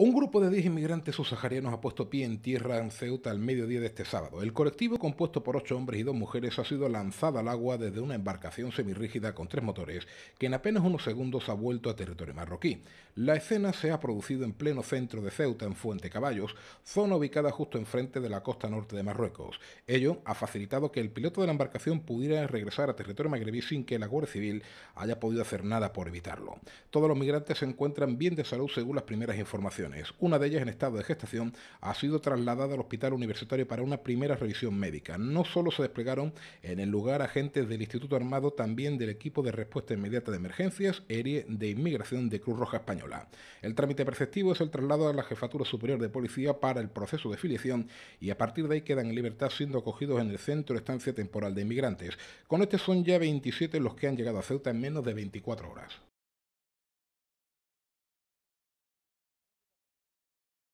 Un grupo de 10 inmigrantes subsaharianos ha puesto pie en tierra en Ceuta al mediodía de este sábado. El colectivo, compuesto por 8 hombres y 2 mujeres, ha sido lanzado al agua desde una embarcación semirrígida con tres motores que en apenas unos segundos ha vuelto a territorio marroquí. La escena se ha producido en pleno centro de Ceuta, en Fuente Caballos, zona ubicada justo enfrente de la costa norte de Marruecos. Ello ha facilitado que el piloto de la embarcación pudiera regresar a territorio magrebí sin que la Guardia Civil haya podido hacer nada por evitarlo. Todos los migrantes se encuentran bien de salud según las primeras informaciones. Una de ellas en estado de gestación ha sido trasladada al hospital universitario para una primera revisión médica. No solo se desplegaron en el lugar agentes del Instituto Armado, también del equipo de respuesta inmediata de emergencias, ERIE, de inmigración de Cruz Roja Española. El trámite perceptivo es el traslado a la Jefatura Superior de Policía para el proceso de filiación y a partir de ahí quedan en libertad siendo acogidos en el Centro de Estancia Temporal de Inmigrantes. Con este son ya 27 los que han llegado a Ceuta en menos de 24 horas.